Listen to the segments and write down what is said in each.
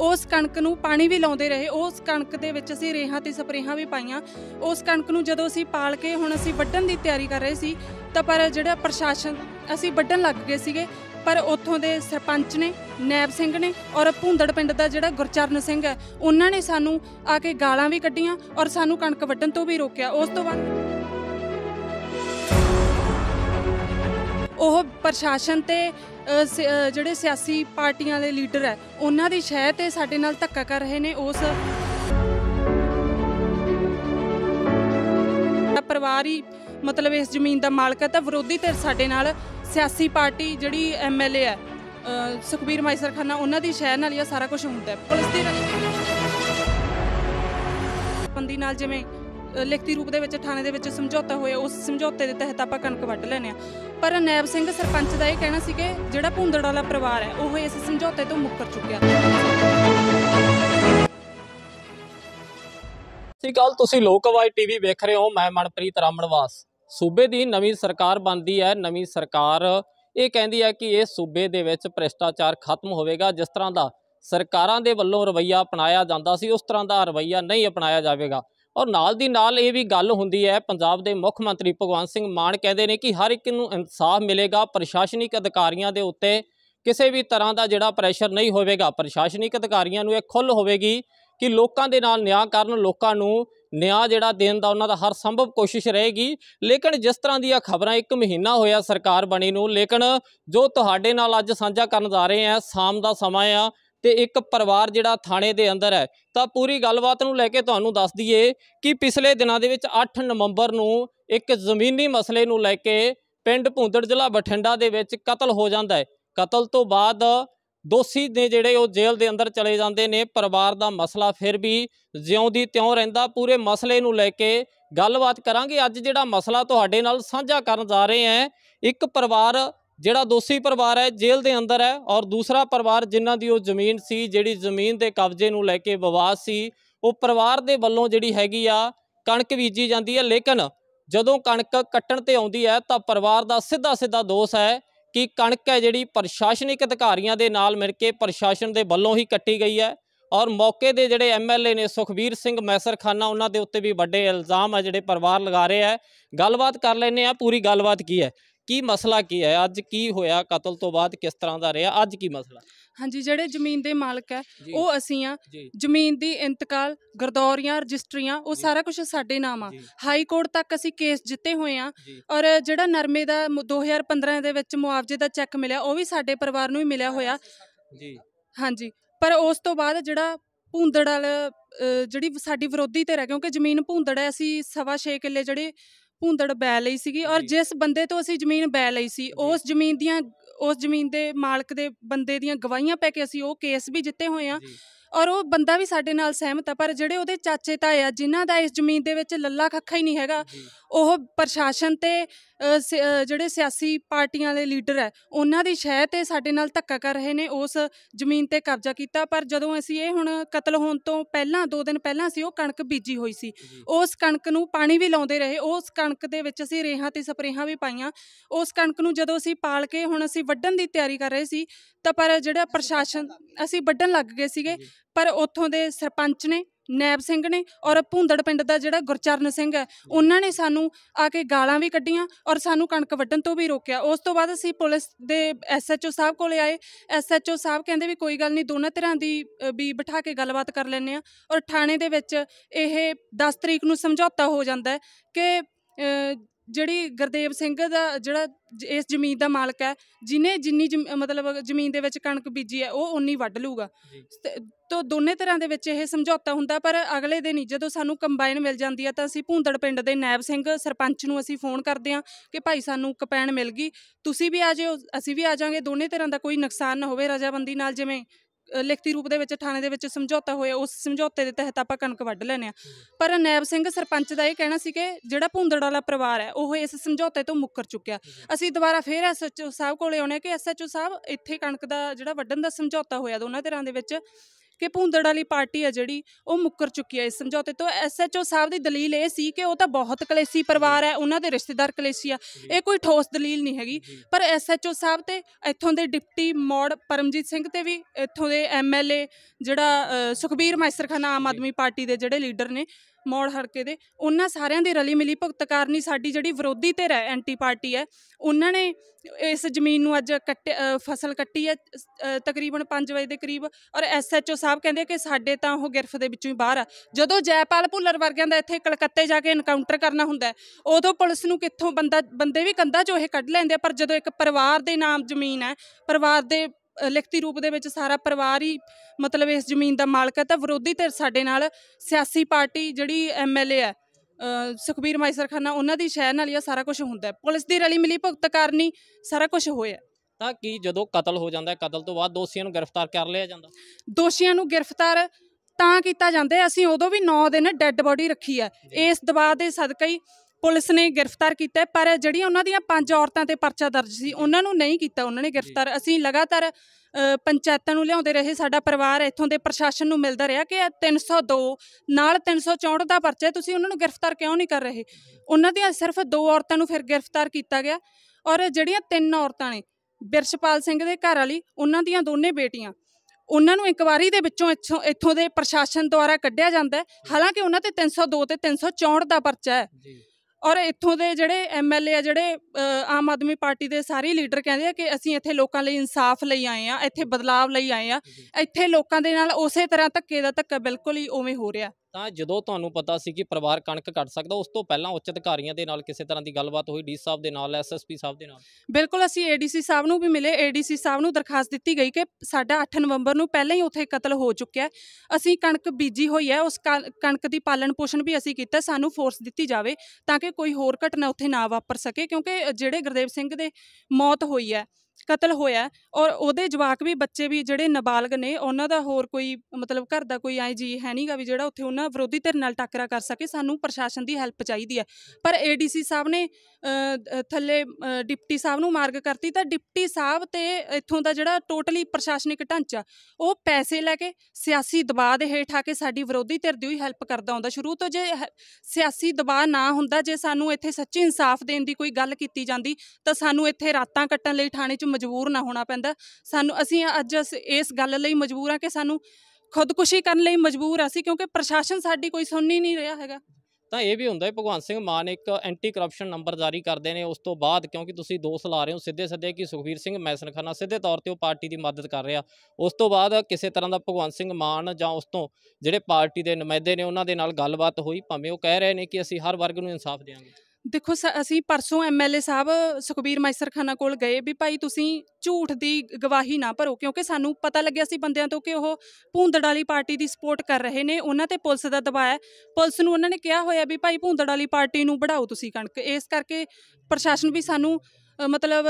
ਉਸ ਕਣਕ ਨੂੰ ਪਾਣੀ ਵੀ ਲਾਉਂਦੇ ਰਹੇ ਉਸ ਕਣਕ ਦੇ ਵਿੱਚ ਅਸੀਂ ਰੇਹਾਂ ਤੇ ਸਪਰੇਹਾਂ ਵੀ ਪਾਈਆਂ ਉਸ ਕਣਕ ਨੂੰ ਜਦੋਂ ਅਸੀਂ ਪਾਲ ਕੇ ਹੁਣ ਅਸੀਂ ਵੱਢਣ ਦੀ ਤਿਆਰੀ ਕਰ ਰਹੇ ਸੀ ਤਾਂ ਪਰ ਜਿਹੜਾ ਪ੍ਰਸ਼ਾਸਨ ਅਸੀਂ ਵੱਢਣ ਲੱਗ ਗਏ ਸੀਗੇ ਪਰ ਉੱਥੋਂ ਦੇ ਸਰਪੰਚ ਨੇ ਨੈਬ ਸਿੰਘ ਨੇ ਔਰ ਭੁੰਦੜ ਪਿੰਡ ਦਾ ਜਿਹੜਾ ਗੁਰਚਰਨ ਸਿੰਘ ਹੈ ਉਹਨਾਂ ਨੇ ਸਾਨੂੰ ਆ ਕੇ ਗਾਲਾਂ ਵੀ ਕੱਢੀਆਂ ਔਰ ਸਾਨੂੰ ਕਣਕ ਵੱਢਣ ਤੋਂ ਵੀ ਰੋਕਿਆ ਉਸ ਤੋਂ ਬਾਅਦ ਉਹ ਪ੍ਰਸ਼ਾਸਨ ਤੇ ਜਿਹੜੇ ਸਿਆਸੀ ਪਾਰਟੀਆਂ ਦੇ ਲੀਡਰ ਹੈ ਉਹਨਾਂ ਦੀ ਸ਼ਹਿ ਤੇ ਸਾਡੇ ਨਾਲ ਧੱਕਾ ਕਰ ਰਹੇ ਨੇ ਉਸ ਪਰਿਵਾਰ ਹੀ ਮਤਲਬ ਇਸ ਜ਼ਮੀਨ ਦਾ ਮਾਲਕ ਹੈ ਤਾਂ ਵਿਰੋਧੀ ਧਿਰ ਸਾਡੇ ਨਾਲ ਸਿਆਸੀ ਪਾਰਟੀ ਜਿਹੜੀ ਐਮਐਲਏ ਹੈ ਸੁਖਬੀਰ ਮਾਈਸਰ ਖਾਨਾ ਉਹਨਾਂ ਦੀ ਸ਼ਹਿ ਨਾਲ ਹੀ ਸਾਰਾ ਕੁਝ ਹੁੰਦਾ ਹੈ ਪੁਲਿਸ ਦੀ ਪੰਦੀ ਨਾਲ ਜਿਵੇਂ ਲਿਖਤੀ ਰੂਪ ਦੇ ਵਿੱਚ ਥਾਣੇ ਦੇ ਵਿੱਚ ਸਮਝੌਤਾ ਹੋਇਆ ਉਸ ਸਮਝੌਤੇ ਦੇ ਤਹਿਤ ਆਪਾਂ ਕਣਕ ਵੱਢ ਲੈਣੇ ਆ ਪਰ ਨੈਬ ਸਿੰਘ ਸਰਪੰਚ ਦਾ ਇਹ ਕਹਿਣਾ ਸੀ ਕਿ ਜਿਹੜਾ ਭੁੰਦੜ ਵਾਲਾ ਪਰਿਵਾਰ ਹੈ ਉਹ ਇਸ ਸਮਝੌਤੇ ਤੋਂ ਮੁੱਕਰ ਚੁੱਕਿਆ ਸੀ ਕੱਲ ਤੁਸੀਂ ਲੋਕ ਆਵਾਜ਼ ਟੀਵੀ ਵੇਖ ਰਹੇ ਹੋ ਮੈਂ ਮਨਪ੍ਰੀਤ ਰਾਮਣਵਾਸ ਸੂਬੇ ਦੀ ਨਵੀਂ ਸਰਕਾਰ ਬਣਦੀ ਹੈ ਨਵੀਂ ਸਰਕਾਰ ਇਹ ਕਹਿੰਦੀ ਹੈ ਕਿ ਇਹ ਸੂਬੇ ਦੇ ਵਿੱਚ ਭ੍ਰਿਸ਼ਟਾਚਾਰ ਖਤਮ ਹੋਵੇਗਾ ਜਿਸ ਤਰ੍ਹਾਂ ਦਾ ਸਰਕਾਰਾਂ ਦੇ ਵੱਲੋਂ ਰਵਈਆ ਅਪਣਾਇਆ ਜਾਂਦਾ ਸੀ ਉਸ ਤਰ੍ਹਾਂ ਦਾ ਰਵਈਆ ਨਹੀਂ ਅਪਣਾਇਆ ਜਾਵੇਗਾ ਔਰ ਨਾਲ ਦੀ ਨਾਲ ਇਹ ਵੀ ਗੱਲ ਹੁੰਦੀ ਹੈ ਪੰਜਾਬ ਦੇ ਮੁੱਖ ਮੰਤਰੀ ਭਗਵੰਤ ਸਿੰਘ ਮਾਨ ਕਹਿੰਦੇ ਨੇ ਕਿ ਹਰ ਇੱਕ ਨੂੰ ਇਨਸਾਫ ਮਿਲੇਗਾ ਪ੍ਰਸ਼ਾਸਨਿਕ ਅਧਿਕਾਰੀਆਂ ਦੇ ਉੱਤੇ ਕਿਸੇ ਵੀ ਤਰ੍ਹਾਂ ਦਾ ਜਿਹੜਾ ਪ੍ਰੈਸ਼ਰ ਨਹੀਂ ਹੋਵੇਗਾ ਪ੍ਰਸ਼ਾਸਨਿਕ ਅਧਿਕਾਰੀਆਂ ਨੂੰ ਇਹ ਖੁੱਲ ਹੋਵੇਗੀ ਕਿ ਲੋਕਾਂ ਦੇ ਨਾਲ ਨਿਆਂ ਕਰਨ ਲੋਕਾਂ ਨੂੰ ਨਿਆਂ ਜਿਹੜਾ ਦੇਣ ਦਾ ਉਹਨਾਂ ਦਾ ਹਰ ਸੰਭਵ ਕੋਸ਼ਿਸ਼ ਰਹੇਗੀ ਲੇਕਿਨ ਜਿਸ ਤਰ੍ਹਾਂ ਦੀਆਂ ਖਬਰਾਂ ਇੱਕ ਮਹੀਨਾ ਹੋਇਆ ਸਰਕਾਰ ਬਣੀ ਨੂੰ ਲੇਕਿਨ ਜੋ ਤੁਹਾਡੇ ਨਾਲ ਅੱਜ ਸਾਂਝਾ ਕਰਨ ਜਾ ਰਹੇ ਆ ਸ਼ਾਮ ਦਾ ਸਮਾਂ ਆ ਤੇ ਇੱਕ ਪਰਿਵਾਰ ਜਿਹੜਾ ਥਾਣੇ ਦੇ ਅੰਦਰ ਹੈ ਤਾਂ ਪੂਰੀ ਗੱਲਬਾਤ ਨੂੰ ਲੈ ਕੇ ਤੁਹਾਨੂੰ ਦੱਸ ਦਈਏ ਕਿ ਪਿਛਲੇ ਦਿਨਾਂ ਦੇ ਵਿੱਚ 8 ਨਵੰਬਰ ਨੂੰ ਇੱਕ ਜ਼ਮੀਨੀ ਮਸਲੇ ਨੂੰ ਲੈ ਕੇ ਪਿੰਡ ਭੁੰਦੜ ਜ਼ਿਲ੍ਹਾ ਬਠਿੰਡਾ ਦੇ ਵਿੱਚ ਕਤਲ ਹੋ ਜਾਂਦਾ ਹੈ ਕਤਲ ਤੋਂ ਬਾਅਦ ਦੋਸ਼ੀ ਨੇ ਜਿਹੜੇ ਉਹ ਜੇਲ੍ਹ ਦੇ ਅੰਦਰ ਚਲੇ ਜਾਂਦੇ ਨੇ ਪਰਿਵਾਰ ਦਾ ਮਸਲਾ ਫਿਰ ਵੀ ਜਿਉਂਦੀ ਤਿਉਂ ਰਹਿੰਦਾ ਪੂਰੇ ਮਸਲੇ ਨੂੰ ਲੈ ਕੇ ਗੱਲਬਾਤ ਕਰਾਂਗੇ ਅੱਜ ਜਿਹੜਾ ਮਸਲਾ ਤੁਹਾਡੇ ਨਾਲ ਸਾਂਝਾ ਕਰਨ ਜਾ ਰਹੇ ਹਾਂ ਇੱਕ ਪਰਿਵਾਰ ਜਿਹੜਾ ਦੋਸ਼ੀ ਪਰਿਵਾਰ ਹੈ ਜੇਲ੍ਹ ਦੇ ਅੰਦਰ ਹੈ ਔਰ ਦੂਸਰਾ ਪਰਿਵਾਰ ਜਿਨ੍ਹਾਂ ਦੀ ਉਹ ਜ਼ਮੀਨ ਸੀ ਜਿਹੜੀ ਜ਼ਮੀਨ ਦੇ ਕਬਜ਼ੇ ਨੂੰ ਲੈ ਕੇ ਵਿਵਾਦ ਸੀ ਉਹ ਪਰਿਵਾਰ ਦੇ ਵੱਲੋਂ ਜਿਹੜੀ ਹੈਗੀ ਆ ਕਣਕ ਬੀਜੀ ਜਾਂਦੀ ਹੈ ਲੇਕਿਨ ਜਦੋਂ ਕਣਕ ਕੱਟਣ ਤੇ ਆਉਂਦੀ ਹੈ ਤਾਂ ਪਰਿਵਾਰ ਦਾ ਸਿੱਧਾ ਸਿੱਧਾ ਦੋਸ਼ ਹੈ ਕਿ ਕਣਕ ਹੈ ਜਿਹੜੀ ਪ੍ਰਸ਼ਾਸਨਿਕ ਅਧਿਕਾਰੀਆਂ ਦੇ ਨਾਲ ਮਿਲ ਕੇ ਪ੍ਰਸ਼ਾਸਨ ਦੇ ਵੱਲੋਂ ਹੀ ਕੱਟੀ ਗਈ ਹੈ ਔਰ ਮੌਕੇ ਦੇ ਜਿਹੜੇ ਐਮਐਲਏ ਨੇ ਸੁਖਵੀਰ ਸਿੰਘ ਮੈਸਰਖਾਨਾ ਉਹਨਾਂ ਦੇ ਉੱਤੇ ਵੀ ਵੱਡੇ ਇਲਜ਼ਾਮ ਆ ਜਿਹੜੇ ਪਰਿਵਾਰ ਲਗਾ ਰਹੇ ਆ ਗੱਲਬਾਤ ਕਰ ਲੈਨੇ ਆ ਪੂਰੀ ਗੱਲਬਾਤ ਕੀ ਹੈ ਕੀ ਮਸਲਾ ਕੀ ਹੈ ਅੱਜ ਕੀ ਹੋਇਆ ਕਤਲ ਤੋਂ ਬਾਅਦ ਕਿਸ ਤਰ੍ਹਾਂ ਦਾ ਰਿਹਾ ਅੱਜ ਕੀ ਮਸਲਾ ਹਾਂਜੀ ਜਿਹੜੇ ਜ਼ਮੀਨ ਦੇ ਮਾਲਕ ਹੈ ਉਹ ਅਸੀਂ ਆ ਜ਼ਮੀਨ ਦੀ ਇੰਤਕਾਲ ਗਰਦੌਰੀਆਂ ਰਜਿਸਟਰੀਆਂ ਉਹ ਸਾਰਾ ਕੁਝ ਸਾਡੇ ਨਾਮ ਆ ਹਾਈ ਕੋਰਟ ਤੱਕ ਅਸੀਂ ਕੇਸ ਜਿੱਤੇ ਹੋਏ ਆ ਔਰ ਜਿਹੜਾ ਨਰਮੇ ਦਾ 2015 ਦੇ ਵਿੱਚ ਮੁਆਵਜ਼ੇ ਦਾ ਚੈੱਕ ਮਿਲਿਆ ਉਹ ਵੀ ਸਾਡੇ ਪਰਿਵਾਰ ਨੂੰ ਹੀ ਮਿਲਿਆ ਹੋਇਆ ਜੀ ਹਾਂਜੀ ਪਰ ਉਸ ਤੋਂ ਬਾਅਦ ਜਿਹੜਾ ਭੁੰਦੜ ਵਾਲ ਜਿਹੜੀ ਸਾਡੀ ਵਿਰੋਧੀ ਤੇ ਰਹਿ ਕਿਉਂਕਿ ਜ਼ਮੀਨ ਭੁੰਦੜ ਹੈ ਅਸੀਂ ਸਵਾ 6 ਕਿੱਲੇ ਜਿਹੜੇ ਭੁੰਦੜ ਬੈ ਲਈ ਸੀਗੀ ਔਰ ਜਿਸ ਬੰਦੇ ਤੋਂ ਅਸੀਂ ਜ਼ਮੀਨ ਬੈ ਲਈ ਸੀ ਉਸ ਜ਼ਮੀਨ ਦੀਆਂ ਉਸ ਜ਼ਮੀਨ ਦੇ ਮਾਲਕ ਦੇ ਬੰਦੇ ਦੀਆਂ ਗਵਾਹੀਆਂ ਪੈ ਕੇ ਅਸੀਂ ਉਹ ਕੇਸ ਵੀ ਜਿੱਤੇ ਹੋਏ ਆ ਔਰ ਉਹ ਬੰਦਾ ਵੀ ਸਾਡੇ ਨਾਲ ਸਹਿਮਤ ਆ ਪਰ ਜਿਹੜੇ ਉਹਦੇ ਚਾਚੇ ਤਾਂ ਆ ਜਿਨ੍ਹਾਂ ਦਾ ਇਸ ਜ਼ਮੀਨ ਦੇ ਵਿੱਚ ਲੱਲਾ ਖੱਖਾ ਹੀ ਨਹੀਂ ਹੈਗਾ ਉਹ ਪ੍ਰਸ਼ਾਸਨ ਤੇ ਜਿਹੜੇ ਸਿਆਸੀ ਪਾਰਟੀਆਂ ਦੇ ਲੀਡਰ ਹੈ ਉਹਨਾਂ ਦੀ ਸ਼ਹਿ ਤੇ ਸਾਡੇ ਨਾਲ ਧੱਕਾ ਕਰ ਰਹੇ ਨੇ ਉਸ ਜ਼ਮੀਨ ਤੇ ਕਬਜ਼ਾ ਕੀਤਾ ਪਰ ਜਦੋਂ ਅਸੀਂ ਇਹ ਹੁਣ ਕਤਲ ਹੋਣ ਤੋਂ ਪਹਿਲਾਂ 2 ਦਿਨ ਪਹਿਲਾਂ ਅਸੀਂ ਉਹ ਕਣਕ ਬੀਜੀ ਹੋਈ ਸੀ ਉਸ ਕਣਕ ਨੂੰ ਪਾਣੀ ਵੀ ਲਾਉਂਦੇ ਰਹੇ ਉਸ ਕਣਕ ਦੇ ਵਿੱਚ ਅਸੀਂ ਰੇਹਾਂ ਤੇ ਸਪਰੇਹਾਂ ਵੀ ਪਾਈਆਂ ਉਸ ਕਣਕ ਨੂੰ ਜਦੋਂ ਅਸੀਂ ਪਾਲ ਕੇ ਹੁਣ ਅਸੀਂ ਵੱਢਣ ਦੀ ਤਿਆਰੀ ਕਰ ਰਹੇ ਸੀ ਤਾਂ ਪਰ ਜਿਹੜਾ ਪ੍ਰਸ਼ਾਸਨ ਅਸੀਂ ਵੱਢਣ ਲੱਗ ਗਏ ਸੀਗੇ ਪਰ ਉੱਥੋਂ ਦੇ ਸਰਪੰਚ ਨੇ ਨੈਬ ਸਿੰਘ ਨੇ ਔਰ ਭੁੰਦੜ ਪਿੰਡ ਦਾ ਜਿਹੜਾ ਗੁਰਚਰਨ ਸਿੰਘ ਹੈ ਉਹਨਾਂ ਨੇ ਸਾਨੂੰ ਆ ਕੇ ਗਾਲਾਂ ਵੀ ਕੱਢੀਆਂ ਔਰ ਸਾਨੂੰ ਕਣਕ ਵੱਢਣ ਤੋਂ ਵੀ ਰੋਕਿਆ ਉਸ ਤੋਂ ਬਾਅਦ ਅਸੀਂ ਪੁਲਿਸ ਦੇ ਐਸਐਚਓ ਸਾਹਿਬ ਕੋਲੇ ਆਏ ਐਸਐਚਓ ਸਾਹਿਬ ਕਹਿੰਦੇ ਵੀ ਕੋਈ ਗੱਲ ਨਹੀਂ ਦੋਨਾਂ ਤਰ੍ਹਾਂ ਦੀ ਵੀ ਬਿਠਾ ਕੇ ਗੱਲਬਾਤ ਕਰ ਲੈਣੇ ਆ ਔਰ ਥਾਣੇ ਦੇ ਵਿੱਚ ਇਹ 10 ਤਰੀਕ ਨੂੰ ਸਮਝੌਤਾ ਹੋ ਜਾਂਦਾ ਕਿ ਜਿਹੜੀ ਗੁਰਦੇਵ ਸਿੰਘ ਦਾ ਜਿਹੜਾ ਇਸ ਜ਼ਮੀਨ ਦਾ ਮਾਲਕ ਹੈ ਜਿਨੇ ਜਿੰਨੀ ਮਤਲਬ ਜ਼ਮੀਨ ਦੇ ਵਿੱਚ ਕਣਕ ਬੀਜੀ ਹੈ ਉਹ ਉਨੀ ਵੱਢ ਲੂਗਾ ਤੋਂ ਦੋਨੇ ਤਰ੍ਹਾਂ ਦੇ ਵਿੱਚ ਇਹ ਸਮਝੌਤਾ ਹੁੰਦਾ ਪਰ ਅਗਲੇ ਦਿਨ ਜਦੋਂ ਸਾਨੂੰ ਕੰਬਾਈਨ ਮਿਲ ਜਾਂਦੀ ਹੈ ਤਾਂ ਅਸੀਂ ਭੂੰਦੜ ਪਿੰਡ ਦੇ ਨੈਬ ਸਿੰਘ ਸਰਪੰਚ ਨੂੰ ਅਸੀਂ ਫੋਨ ਕਰਦੇ ਹਾਂ ਕਿ ਭਾਈ ਸਾਨੂੰ ਕਪੈਣ ਮਿਲ ਗਈ ਤੁਸੀਂ ਵੀ ਆ ਜਿਓ ਅਸੀਂ ਵੀ ਆ ਜਾਾਂਗੇ ਦੋਨੇ ਤਰ੍ਹਾਂ ਦਾ ਕੋਈ ਨੁਕਸਾਨ ਨਾ ਹੋਵੇ ਰਜਾਬੰਦੀ ਨਾਲ ਜਿਵੇਂ ਲਿਖਤੀ ਰੂਪ ਦੇ ਵਿੱਚ ਥਾਣੇ ਦੇ ਵਿੱਚ ਸਮਝੌਤਾ ਹੋਇਆ ਉਸ ਸਮਝੌਤੇ ਦੇ ਤਹਿਤ ਆਪਾਂ ਕਣਕ ਵੱਢ ਲੈਨੇ ਆ ਪਰ ਨੈਬ ਸਿੰਘ ਸਰਪੰਚ ਦਾ ਇਹ ਕਹਿਣਾ ਸੀ ਕਿ ਜਿਹੜਾ ਭੁੰਦੜ ਵਾਲਾ ਪਰਿਵਾਰ ਹੈ ਉਹ ਇਸ ਸਮਝੌਤੇ ਤੋਂ ਮੁੱਕਰ ਚੁੱਕਿਆ ਅਸੀਂ ਦੁਬਾਰਾ ਫੇਰ ਐਸਐਚਓ ਸਾਹਿਬ ਕੋਲੇ ਆਉਣੇ ਕਿ ਐਸਐਚਓ ਸਾਹਿਬ ਇੱਥੇ ਕਣਕ ਦਾ ਜਿਹੜਾ ਵੱਢਣ ਦਾ ਸਮਝੌਤਾ ਹੋਇਆ ਦੋਨਾਂ ਧਿਰਾਂ ਦੇ ਵਿੱਚ ਕਿ ਭੁੰਦੜ ਵਾਲੀ ਪਾਰਟੀ ਹੈ ਜਿਹੜੀ ਉਹ ਮੁੱਕਰ ਚੁੱਕੀ ਹੈ ਇਸ ਸਮਝੌਤੇ ਤੋਂ ਐਸਐਚਓ ਸਾਹਿਬ ਦੀ ਦਲੀਲ ਇਹ ਸੀ ਕਿ ਉਹ ਤਾਂ ਬਹੁਤ ਕਲੇਸੀ ਪਰਿਵਾਰ ਹੈ ਉਹਨਾਂ ਦੇ ਰਿਸ਼ਤੇਦਾਰ ਕਲੇਸੀ ਆ ਇਹ ਕੋਈ ਠੋਸ ਦਲੀਲ ਨਹੀਂ ਹੈਗੀ ਪਰ ਐਸਐਚਓ ਸਾਹਿਬ ਤੇ ਇੱਥੋਂ ਦੇ ਡਿਪਟੀ ਮੋੜ ਪਰਮਜੀਤ ਸਿੰਘ ਤੇ ਵੀ ਇੱਥੋਂ ਦੇ ਐਮਐਲਏ ਜਿਹੜਾ ਸੁਖਬੀਰ ਮਾਈਸਰਖਾਨਾ ਆਮ ਆਦਮੀ ਪਾਰਟੀ ਦੇ ਜਿਹੜੇ ਲੀਡਰ ਨੇ ਮੌੜ ਹਰਕੇ ਦੇ ਉਹਨਾਂ ਸਾਰਿਆਂ ਦੇ ਰਲੀ ਮਿਲੀ ਭੁਗਤ ਕਰਨੀ ਸਾਡੀ ਜਿਹੜੀ ਵਿਰੋਧੀ ਧਿਰ ਹੈ ਐਂਟੀ ਪਾਰਟੀ ਹੈ ਉਹਨਾਂ ਨੇ ਇਸ ਜ਼ਮੀਨ ਨੂੰ ਅੱਜ ਫਸਲ ਕੱਟੀ ਹੈ ਤਕਰੀਬਨ 5 ਵਜੇ ਦੇ ਕਰੀਬ ਔਰ ਐਸਐਚਓ ਸਾਹਿਬ ਕਹਿੰਦੇ ਕਿ ਸਾਡੇ ਤਾਂ ਉਹ ਗਿਰਫ ਦੇ ਵਿੱਚੋਂ ਹੀ ਬਾਹਰ ਆ ਜਦੋਂ ਜੈਪਾਲ ਭੁੱਲਰ ਵਰਗਿਆਂ ਦਾ ਇੱਥੇ ਕਲਕੱਤੇ ਜਾ ਕੇ ਐਨਕਾਊਂਟਰ ਕਰਨਾ ਹੁੰਦਾ ਉਦੋਂ ਪੁਲਿਸ ਨੂੰ ਕਿੱਥੋਂ ਬੰਦਾ ਬੰਦੇ ਵੀ ਕੰਦਾ ਜੋ ਇਹ ਕੱਢ ਲੈਂਦੇ ਪਰ ਜਦੋਂ ਇੱਕ ਪਰਿਵਾਰ ਦੇ ਨਾਮ ਜ਼ਮੀਨ ਹੈ ਪਰਿਵਾਰ ਦੇ ਲਿਖਤੀ ਰੂਪ ਦੇ ਵਿੱਚ ਸਾਰਾ ਪਰਿਵਾਰ ਹੀ ਮਤਲਬ ਇਸ ਜ਼ਮੀਨ ਦਾ ਮਾਲਕ ਹੈ ਤਾਂ ਵਿਰੋਧੀ ਧਿਰ ਸਾਡੇ ਨਾਲ ਸਿਆਸੀ ਪਾਰਟੀ ਜਿਹੜੀ ਐਮਐਲਏ ਹੈ ਸੁਖਬੀਰ ਮਾਈਸਰਖਾਨਾ ਉਹਨਾਂ ਦੀ ਸ਼ਹਿਰ ਨਾਲ ਹੀ ਸਾਰਾ ਕੁਝ ਹੁੰਦਾ ਹੈ ਪੁਲਿਸ ਦੀ ਰਲੀ ਮਿਲੀ ਭੁਗਤ ਕਰਨੀ ਸਾਰਾ ਕੁਝ ਹੋਇਆ ਤਾਂ ਕੀ ਜਦੋਂ ਕਤਲ ਹੋ ਜਾਂਦਾ ਹੈ ਕਤਲ ਤੋਂ ਬਾਅਦ ਦੋਸ਼ੀਆਂ ਨੂੰ ਗ੍ਰਿਫਤਾਰ ਕਰ ਲਿਆ ਜਾਂਦਾ ਦੋਸ਼ੀਆਂ ਨੂੰ ਗ੍ਰਿਫਤਾਰ ਤਾਂ ਕੀਤਾ ਜਾਂਦਾ ਅਸੀਂ ਉਦੋਂ ਵੀ 9 ਦਿਨ ਡੈੱਡ ਬਾਡੀ ਰੱਖੀ ਆ ਇਸ ਦਬਾਅ ਦੇ ਸਦਕਾ ਹੀ ਪੁਲਿਸ ਨੇ ਗ੍ਰਿਫਤਾਰ ਕੀਤਾ ਪਰ ਜਿਹੜੀਆਂ ਉਹਨਾਂ ਦੀਆਂ ਪੰਜ ਔਰਤਾਂ ਤੇ ਪਰਚਾ ਦਰਜ ਸੀ ਉਹਨਾਂ ਨੂੰ ਨਹੀਂ ਕੀਤਾ ਉਹਨਾਂ ਨੇ ਗ੍ਰਿਫਤਾਰ ਅਸੀਂ ਲਗਾਤਾਰ ਪੰਚਾਇਤਾਂ ਨੂੰ ਲਿਆਉਂਦੇ ਰਹੇ ਸਾਡਾ ਪਰਿਵਾਰ ਇੱਥੋਂ ਦੇ ਪ੍ਰਸ਼ਾਸਨ ਨੂੰ ਮਿਲਦਾ ਰਿਹਾ ਕਿ 302 ਨਾਲ 364 ਦਾ ਪਰਚਾ ਤੁਸੀਂ ਉਹਨਾਂ ਨੂੰ ਗ੍ਰਿਫਤਾਰ ਕਿਉਂ ਨਹੀਂ ਕਰ ਰਹੇ ਉਹਨਾਂ ਦੀਆਂ ਸਿਰਫ ਦੋ ਔਰਤਾਂ ਨੂੰ ਫਿਰ ਗ੍ਰਿਫਤਾਰ ਕੀਤਾ ਗਿਆ ਔਰ ਜਿਹੜੀਆਂ ਤਿੰਨ ਔਰਤਾਂ ਨੇ ਬਿਰਸ਼ਪਾਲ ਸਿੰਘ ਦੇ ਘਰ ਵਾਲੀ ਉਹਨਾਂ ਦੀਆਂ ਦੋਨੇ ਬੇਟੀਆਂ ਉਹਨਾਂ ਨੂੰ ਇਨਕੁਆਰੀ ਦੇ ਵਿੱਚੋਂ ਇੱਥੋਂ ਇੱਥੋਂ ਦੇ ਪ੍ਰਸ਼ਾਸਨ ਦੁਆਰਾ ਕੱਢਿਆ ਜਾਂਦਾ ਹੈ ਹਾਲਾਂਕਿ ਉਹਨਾਂ ਤੇ 302 ਤੇ 364 ਦਾ ਪਰਚਾ ਹੈ ਜੀ ਔਰ ਇੱਥੋਂ ਦੇ ਜਿਹੜੇ ਐਮਐਲਏ ਆ ਜਿਹੜੇ ਆਮ ਆਦਮੀ ਪਾਰਟੀ ਦੇ ਸਾਰੇ ਲੀਡਰ ਕਹਿੰਦੇ ਆ ਕਿ ਅਸੀਂ ਇੱਥੇ ਲੋਕਾਂ ਲਈ ਇਨਸਾਫ ਲਈ ਆਏ ਆ ਇੱਥੇ ਬਦਲਾਅ ਲਈ ਆਏ ਆ ਇੱਥੇ ਲੋਕਾਂ ਦੇ ਨਾਲ ਉਸੇ ਤਰ੍ਹਾਂ ਧੱਕੇ ਦਾ ਧੱਕਾ ਬਿਲਕੁਲ ਹੀ ਉਵੇਂ ਹੋ ਰਿਹਾ ਤਾਂ ਜਦੋਂ ਤੁਹਾਨੂੰ ਪਤਾ ਸੀ ਕਿ ਪਰਿਵਾਰ ਕਣਕ ਕੱਟ ਸਕਦਾ ਉਸ ਤੋਂ ਪਹਿਲਾਂ ਉੱਚ ਅਧਿਕਾਰੀਆਂ ਦੇ ਨਾਲ ਕਿਸੇ ਤਰ੍ਹਾਂ ਦੀ ਗੱਲਬਾਤ ਹੋਈ ਡੀ ਸਾਹਿਬ ਦੇ ਨਾਲ ਐਸਐਸਪੀ ਸਾਹਿਬ ਦੇ ਨਾਲ ਬਿਲਕੁਲ ਅਸੀਂ ਏਡੀਸੀ ਸਾਹਿਬ ਨੂੰ ਵੀ ਮਿਲੇ ਏਡੀਸੀ ਸਾਹਿਬ ਨੂੰ ਦਰਖਾਸਤ ਦਿੱਤੀ ਗਈ ਕਿ ਸਾਡਾ 8 ਨਵੰਬਰ ਨੂੰ ਪਹਿਲਾਂ ਹੀ ਉੱਥੇ ਕਤਲ ਹੋ ਚੁੱਕਿਆ ਅਸੀਂ ਕਣਕ ਬੀਜੀ ਹੋਈ ਹੈ ਉਸ ਕਣਕ ਦੀ ਪਾਲਣ ਪੋਸ਼ਣ ਵੀ ਅਸੀਂ ਕੀਤਾ ਸਾਨੂੰ ਫੋਰਸ ਦਿੱਤੀ ਜਾਵੇ ਤਾਂ ਕਿ ਕੋਈ ਹੋਰ ਘਟਨਾ ਉੱਥੇ ਨਾ ਵਾਪਰ ਸਕੇ ਕਿਉਂਕਿ ਜਿਹੜੇ ਗੁਰਦੇਵ ਸਿੰਘ ਦੇ ਮੌਤ ਹੋਈ ਹੈ ਕਤਲ ਹੋਇਆ ਔਰ ਉਹਦੇ ਜਵਾਕ ਵੀ ਬੱਚੇ ਵੀ ਜਿਹੜੇ ਨਾਬਾਲਗ ਨੇ ਉਹਨਾਂ ਦਾ ਹੋਰ ਕੋਈ ਮਤਲਬ ਘਰ ਦਾ ਕੋਈ ਐ ਜੀ ਹੈ ਨਹੀਂਗਾ ਵੀ ਜਿਹੜਾ ਉੱਥੇ ਉਹਨਾਂ ਵਿਰੋਧੀ ਧਿਰ ਨਾਲ ਟੱਕਰਾ ਕਰ ਸਕੇ ਸਾਨੂੰ ਪ੍ਰਸ਼ਾਸਨ ਦੀ ਹੈਲਪ ਚਾਹੀਦੀ ਹੈ ਪਰ ਏਡੀਸੀ ਸਾਹਿਬ ਨੇ ਥੱਲੇ ਡਿਪਟੀ ਸਾਹਿਬ ਨੂੰ ਮਾਰਗ ਕਰਤੀ ਤਾਂ ਡਿਪਟੀ ਸਾਹਿਬ ਤੇ ਇੱਥੋਂ ਦਾ ਜਿਹੜਾ ਟੋਟਲੀ ਪ੍ਰਸ਼ਾਸਨਿਕ ਢਾਂਚਾ ਉਹ ਪੈਸੇ ਲੈ ਕੇ ਸਿਆਸੀ ਦਬਾਅ ਦੇ ਹੇਠ ਆ ਕੇ ਸਾਡੀ ਵਿਰੋਧੀ ਧਿਰ ਦੀ ਹੀ ਹੈਲਪ ਕਰਦਾ ਆਉਂਦਾ ਸ਼ੁਰੂ ਤੋਂ ਜੇ ਸਿਆਸੀ ਦਬਾਅ ਨਾ ਹੁੰਦਾ ਜੇ ਸਾਨੂੰ ਇੱਥੇ ਸੱਚੀ ਇਨਸਾਫ ਦੇਣ ਦੀ ਕੋਈ ਗੱਲ ਕੀਤੀ ਜਾਂਦੀ ਤਾਂ ਸਾਨੂੰ ਇੱਥੇ ਰਾਤਾਂ ਕੱਟਣ ਲਈ ਥਾਣੇ 'ਚ ਮਜਬੂਰ ਨਾ ਹੋਣਾ ਪੈਂਦਾ ਸਾਨੂੰ ਅਸੀਂ ਅੱਜ ਇਸ ਗੱਲ ਲਈ ਮਜਬੂਰ ਆ ਕਿ ਸਾਨੂੰ ਖੁਦਕੁਸ਼ੀ ਕਰਨ ਲਈ ਮਜਬੂਰ ਆ ਸੀ ਕਿਉਂਕਿ ਪ੍ਰਸ਼ਾਸਨ ਸਾਡੀ ਕੋਈ ਸੁਣ ਹੀ ਨਹੀਂ ਰਿਹਾ ਹੈਗਾ ਤਾਂ ਇਹ ਵੀ ਹੁੰਦਾ ਹੈ ਭਗਵੰਤ ਸਿੰਘ ਮਾਨ ਇੱਕ ਐਂਟੀ ਕਰਪਸ਼ਨ ਨੰਬਰ ਜਾਰੀ ਕਰਦੇ ਨੇ ਉਸ ਤੋਂ ਬਾਅਦ ਕਿਉਂਕਿ ਤੁਸੀਂ ਦੋਸ਼ ਲਾ ਰਹੇ ਹੋ ਸਿੱਧੇ ਸਿੱਧੇ ਕਿ ਸੁਖਵੀਰ ਸਿੰਘ ਮੈਸਨਖਾਨਾ ਸਿੱਧੇ ਤੌਰ ਤੇ ਉਹ ਪਾਰਟੀ ਦੀ ਮਦਦ ਕਰ ਰਿਹਾ ਉਸ ਤੋਂ ਬਾਅਦ ਕਿਸੇ ਤਰ੍ਹਾਂ ਦਾ ਭਗਵੰਤ ਸਿੰਘ ਮਾਨ ਜਾਂ ਉਸ ਤੋਂ ਜਿਹੜੇ ਪਾਰਟੀ ਦੇ ਨੁਮਾਇੰਦੇ ਨੇ ਉਹਨਾਂ ਦੇ ਨਾਲ ਗੱਲਬਾਤ ਹੋਈ ਭਾਵੇਂ ਉਹ ਕਹਿ ਰਹੇ ਨੇ ਕਿ ਅਸੀਂ ਹਰ ਵਰਗ ਨੂੰ ਇਨਸਾਫ ਦੇਵਾਂਗੇ ਦੇਖੋ ਅਸੀਂ ਪਰਸੋਂ ਐਮਐਲਏ ਸਾਹਿਬ ਸੁਖਬੀਰ ਮੈਸਰਖਾਨਾ ਕੋਲ ਗਏ ਵੀ ਭਾਈ ਤੁਸੀਂ ਝੂਠ ਦੀ ਗਵਾਹੀ ਨਾ ਭਰੋ ਕਿਉਂਕਿ ਸਾਨੂੰ ਪਤਾ ਲੱਗਿਆ ਸੀ ਬੰਦਿਆਂ ਤੋਂ ਕਿ ਉਹ ਭੂੰਦੜ ਵਾਲੀ ਪਾਰਟੀ ਦੀ ਸਪੋਰਟ ਕਰ ਰਹੇ ਨੇ ਉਹਨਾਂ ਤੇ ਪੁਲਿਸ ਦਾ ਦਬਾਅ ਹੈ ਪੁਲਿਸ ਨੂੰ ਉਹਨਾਂ ਨੇ ਕਿਹਾ ਹੋਇਆ ਵੀ ਭਾਈ ਭੂੰਦੜ ਵਾਲੀ ਪਾਰਟੀ ਨੂੰ ਵਧਾਓ ਤੁਸੀਂ ਕਣਕ ਇਸ ਕਰਕੇ ਪ੍ਰਸ਼ਾਸਨ ਵੀ ਸਾਨੂੰ ਮਤਲਬ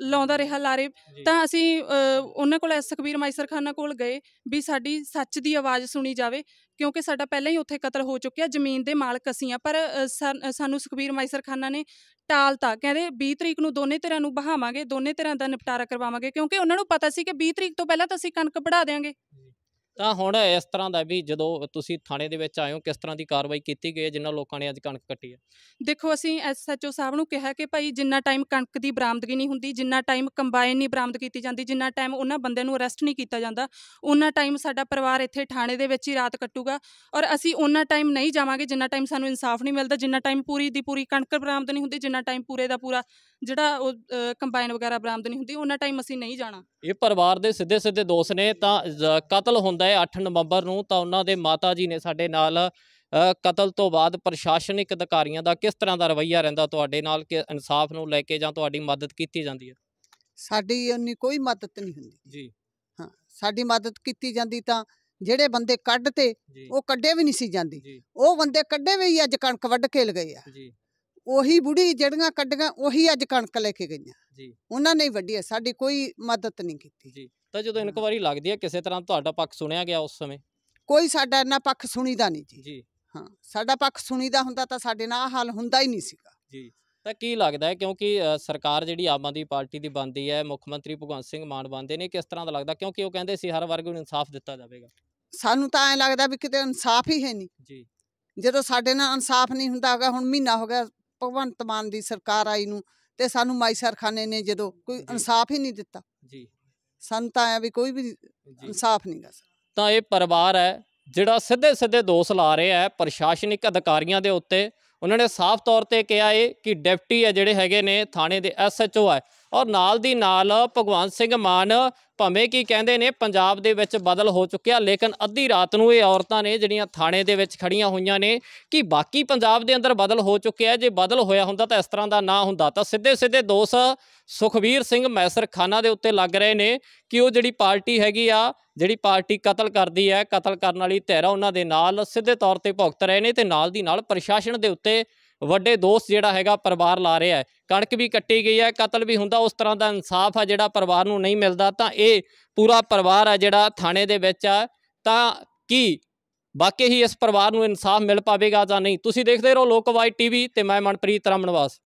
ਲਾਉਂਦਾ ਰਿਹਾ ਲਾਰੇ ਤਾਂ ਅਸੀਂ ਉਹਨਾਂ ਕੋਲ ਸਖਬੀਰ ਸੁਖਬੀਰ ਮਾਈਸਰ ਖਾਨਾ ਕੋਲ ਗਏ ਵੀ ਸਾਡੀ ਸੱਚ ਦੀ ਆਵਾਜ਼ ਸੁਣੀ ਜਾਵੇ ਕਿਉਂਕਿ ਸਾਡਾ ਪਹਿਲਾਂ ਹੀ ਉੱਥੇ ਕਤਲ ਹੋ ਚੁੱਕਿਆ ਜ਼ਮੀਨ ਦੇ ਮਾਲਕ ਅਸੀਂ ਆ ਪਰ ਸਾਨੂੰ ਸਖਬੀਰ ਮਾਈਸਰ ਖਾਨਾ ਨੇ ਟਾਲਤਾ ਕਹਿੰਦੇ 20 ਤਰੀਕ ਨੂੰ ਦੋਨੇ ਧਿਰਾਂ ਨੂੰ ਬਹਾਵਾਂਗੇ ਦੋਨੇ ਧਿਰਾਂ ਦਾ ਨਿਪਟਾਰਾ ਕਰਵਾਵਾਂਗੇ ਕਿਉਂਕਿ ਉਹਨਾਂ ਨੂੰ ਪਤਾ ਸੀ ਕਿ 20 ਤਰੀਕ ਤੋਂ ਪਹਿਲਾਂ ਤਾਂ ਅਸੀਂ ਕਣਕ ਪੜਾ ਦੇਾਂਗੇ ਤਾਂ ਹੁਣ ਇਸ ਤਰ੍ਹਾਂ ਦਾ ਵੀ ਜਦੋਂ ਤੁਸੀਂ ਥਾਣੇ ਦੇ ਵਿੱਚ ਆਏ ਹੋ ਕਿਸ ਤਰ੍ਹਾਂ ਦੀ ਕਾਰਵਾਈ ਕੀਤੀ ਗਈ ਹੈ ਜਿਨ੍ਹਾਂ ਲੋਕਾਂ ਨੇ ਅੱਜ ਕਣਕ ਕੱਟੀ ਹੈ ਦੇਖੋ ਅਸੀਂ ਐਸਐਚਓ ਸਾਹਿਬ ਨੂੰ ਕਿਹਾ ਕਿ ਭਾਈ ਜਿੰਨਾ ਟਾਈਮ ਕਣਕ ਦੀ ਬਰਾਮਦਗੀ ਨਹੀਂ ਹੁੰਦੀ ਜਿੰਨਾ ਟਾਈਮ ਕੰਬਾਈਨ ਨਹੀਂ ਬਰਾਮਦ ਕੀਤੀ ਜਾਂਦੀ ਜਿੰਨਾ ਟਾਈਮ ਉਹਨਾਂ ਬੰਦਿਆਂ ਨੂੰ ਅਰੈਸਟ ਨਹੀਂ ਕੀਤਾ ਜਾਂਦਾ ਉਹਨਾਂ ਟਾਈਮ ਸਾਡਾ ਪਰਿਵਾਰ ਇੱਥੇ ਥਾਣੇ ਦੇ ਵਿੱਚ ਹੀ ਰਾਤ ਕੱਟੂਗਾ ਔਰ ਅਸੀਂ ਉਹਨਾਂ ਟਾਈਮ ਨਹੀਂ ਜਾਵਾਂਗੇ ਜਿੰਨਾ ਟਾਈਮ ਸਾਨੂੰ ਇਨਸਾਫ ਨਹੀਂ ਮਿਲਦਾ ਜਿੰਨਾ ਟਾਈਮ ਪੂਰੀ ਦੀ ਪੂਰੀ ਕਣਕ ਬਰਾਮਦ ਨਹੀਂ ਹੁੰਦੀ ਜਿੰਨਾ ਟਾਈਮ ਪੂਰੇ ਦਾ ਪੂਰਾ ਜਿਹੜਾ ਉਹ ਕੰਬਾਈਨ ਵਗੈਰਾ ਬਰਾਮਦ ਨਹੀਂ ਹੁੰਦੀ ਉਹਨਾਂ ਟਾਈਮ ਅਸੀਂ ਨਹੀਂ ਜਾਣਾ ਇਹ ਪਰਿਵਾਰ ਦੇ ਸਿੱਧੇ ਸਿੱਧੇ ਦੋਸਤ ਨੇ ਤਾਂ ਕਤਲ ਹੁੰਦਾ ਹੈ 8 ਨਵੰਬਰ ਨੂੰ ਤਾਂ ਉਹਨਾਂ ਦੇ ਮਾਤਾ ਜੀ ਨੇ ਸਾਡੇ ਨਾਲ ਕਤਲ ਤੋਂ ਬਾਅਦ ਪ੍ਰਸ਼ਾਸਨਿਕ ਅਧਿਕਾਰੀਆਂ ਦਾ ਕਿਸ ਤਰ੍ਹਾਂ ਦਾ ਰਵੱਈਆ ਰਹਿੰਦਾ ਤੁਹਾਡੇ ਨਾਲ ਕਿ ਇਨਸਾਫ ਨੂੰ ਲੈ ਕੇ ਜਾਂ ਤੁਹਾਡੀ ਮਦਦ ਕੀਤੀ ਜਾਂਦੀ ਹੈ ਸਾਡੀ ਉਨੀ ਕੋਈ ਮਦਦ ਨਹੀਂ ਹੁੰਦੀ ਜੀ ਹਾਂ ਸਾਡੀ ਮਦਦ ਕੀਤੀ ਜਾਂਦੀ ਤਾਂ ਜਿਹੜੇ ਬੰਦੇ ਕੱਢ ਤੇ ਉਹ ਕੱਢੇ ਵੀ ਨਹੀਂ ਸੀ ਜਾਂਦੀ ਉਹ ਬੰਦੇ ਕੱਢੇ ਵੀ ਅੱਜ ਕਣਕ ਵੱਢ ਕੇ ਲਗਏ ਆ ਜੀ ਉਹੀ ਬੁੜੀ ਜਿਹੜੀਆਂ ਕੱਢੀਆਂ ਉਹੀ ਅੱਜ ਕਣਕ ਲੈ ਕੇ ਗਈਆਂ ਜੀ ਉਹਨਾਂ ਨੇ ਵੱਡੀ ਸਾਡੀ ਕੋਈ ਮਦਦ ਨਹੀਂ ਕੀਤੀ ਜੀ ਤਾਂ ਜਦੋਂ ਇਨਕੁਆਰੀ ਲੱਗਦੀ ਹੈ ਕਿਸੇ ਤਰ੍ਹਾਂ ਤੁਹਾਡਾ ਪੱਖ ਸੁਣਿਆ ਗਿਆ ਉਸ ਸਮੇਂ ਕੋਈ ਸਾਡਾ ਇਹਨਾਂ ਪੱਖ ਸੁਣੀਦਾ ਨਹੀਂ ਜੀ ਜੀ ਹਾਂ ਸਾਡਾ ਪੱਖ ਸੁਣੀਦਾ ਹੁੰਦਾ ਤਾਂ ਸਾਡੇ ਨਾਲ ਆਹ ਹਾਲ ਹੁੰਦਾ ਹੀ ਨਹੀਂ ਸੀਗਾ ਜੀ ਤਾਂ ਕੀ ਲੱਗਦਾ ਹੈ ਕਿਉਂਕਿ ਸਰਕਾਰ ਜਿਹੜੀ ਆਮ ਆਦਮੀ ਪਾਰਟੀ ਦੀ ਬਣਦੀ ਹੈ ਮੁੱਖ ਮੰਤਰੀ ਭਗਵੰਤ ਸਿੰਘ ਮਾਨ ਬੰਦੇ ਨੇ ਕਿਸ ਤਰ੍ਹਾਂ ਦਾ ਲੱਗਦਾ ਕਿਉਂਕਿ ਉਹ ਕਹਿੰਦੇ ਸੀ ਹਰ ਵਰਗ ਨੂੰ ਇਨਸਾਫ ਦਿੱਤਾ ਜਾਵੇਗਾ ਸਾਨੂੰ ਤਾਂ ਐ ਲੱਗਦਾ ਵੀ ਕਿਤੇ ਇਨਸਾਫ ਹੀ ਹੈ ਨਹੀਂ ਜੀ ਜਦੋਂ ਸਾਡੇ ਨਾਲ ਇਨਸਾਫ ਨਹੀਂ ਹੁੰਦਾ ਹੈਗਾ ਹੁਣ ਮਹੀਨਾ ਹੋ ਗਿਆ ਭਗਵੰਤ ਮਾਨ ਦੀ ਸਰਕਾਰ ਆਈ ਨੂੰ ਤੇ ਸਾਨੂੰ ਮਾਈ ਸਰਖਾਨੇ ਨੇ ਜਦੋਂ ਕੋਈ ਇਨਸਾਫ ਹੀ ਨਹੀਂ ਦਿੱਤਾ ਜੀ ਸਾਨੂੰ ਆ ਆਇਆ ਵੀ ਕੋਈ ਵੀ ਇਨਸਾਫ ਨਹੀਂ ਗਾ ਤਾਂ ਇਹ ਪਰਿਵਾਰ ਹੈ ਜਿਹੜਾ ਸਿੱਧੇ ਸਿੱਧੇ ਦੋਸ਼ ਲਾ ਰਿਹਾ ਹੈ ਪ੍ਰਸ਼ਾਸਨਿਕ ਅਧਿਕਾਰੀਆਂ ਦੇ ਉੱਤੇ ਉਹਨਾਂ ਨੇ ਸਾਫ਼ ਤੌਰ ਤੇ ਕਿਹਾ ਏ ਕਿ ਡਿਪਟੀ ਹੈ ਜਿਹੜੇ ਹੈਗੇ ਨੇ ਥਾਣੇ ਦੇ ਐਸਐਚਓ ਹੈ ਔਰ ਨਾਲ ਦੀ ਨਾਲ ਭਗਵੰਤ ਸਿੰਘ ਮਾਨ ਭਾਵੇਂ ਕੀ ਕਹਿੰਦੇ ਨੇ ਪੰਜਾਬ ਦੇ ਵਿੱਚ ਬਦਲ ਹੋ ਚੁੱਕਿਆ ਲੇਕਿਨ ਅੱਧੀ ਰਾਤ ਨੂੰ ਇਹ ਔਰਤਾਂ ਨੇ ਜਿਹੜੀਆਂ ਥਾਣੇ ਦੇ ਵਿੱਚ ਖੜੀਆਂ ਹੋਈਆਂ ਨੇ ਕਿ ਬਾਕੀ ਪੰਜਾਬ ਦੇ ਅੰਦਰ ਬਦਲ ਹੋ ਚੁੱਕਿਆ ਜੇ ਬਦਲ ਹੋਇਆ ਹੁੰਦਾ ਤਾਂ ਇਸ ਤਰ੍ਹਾਂ ਦਾ ਨਾ ਹੁੰਦਾ ਤਾਂ ਸਿੱਧੇ ਸਿੱਧੇ ਦੋਸ਼ ਸੁਖਵੀਰ ਸਿੰਘ ਮੈਸਰ ਖਾਨਾ ਦੇ ਉੱਤੇ ਲੱਗ ਰਹੇ ਨੇ ਕਿ ਉਹ ਜਿਹੜੀ ਪਾਰਟੀ ਹੈਗੀ ਆ ਜਿਹੜੀ ਪਾਰਟੀ ਕਤਲ ਕਰਦੀ ਹੈ ਕਤਲ ਕਰਨ ਵਾਲੀ ਧਿਰ ਉਹਨਾਂ ਦੇ ਨਾਲ ਸਿੱਧੇ ਤੌਰ ਤੇ ਭੁਗਤ ਰਹੇ ਨੇ ਤੇ ਨਾਲ ਦੀ ਨਾਲ ਪ੍ਰਸ਼ਾਸਨ ਦੇ ਉੱਤੇ ਵੱਡੇ ਦੋਸਤ ਜਿਹੜਾ ਹੈਗਾ ਪਰਿਵਾਰ ਲਾ ਰਿਹਾ ਹੈ ਕਣਕ ਵੀ ਕੱਟੀ ਗਈ ਹੈ ਕਤਲ ਵੀ ਹੁੰਦਾ ਉਸ ਤਰ੍ਹਾਂ ਦਾ ਇਨਸਾਫ ਆ ਜਿਹੜਾ ਪਰਿਵਾਰ ਨੂੰ ਨਹੀਂ ਮਿਲਦਾ ਤਾਂ ਇਹ ਪੂਰਾ ਪਰਿਵਾਰ ਆ ਜਿਹੜਾ ਥਾਣੇ ਦੇ ਵਿੱਚ ਆ ਤਾਂ ਕੀ ਵਾਕਈ ਹੀ ਇਸ ਪਰਿਵਾਰ ਨੂੰ ਇਨਸਾਫ ਮਿਲ ਪਾਵੇਗਾ ਜਾਂ ਨਹੀਂ ਤੁਸੀਂ ਦੇਖਦੇ ਰਹੋ ਲੋਕ ਵਾਈ ਟੀਵੀ ਤੇ ਮੈਂ ਮਨਪ੍ਰੀਤ ਰਾਮਨਵਾਸ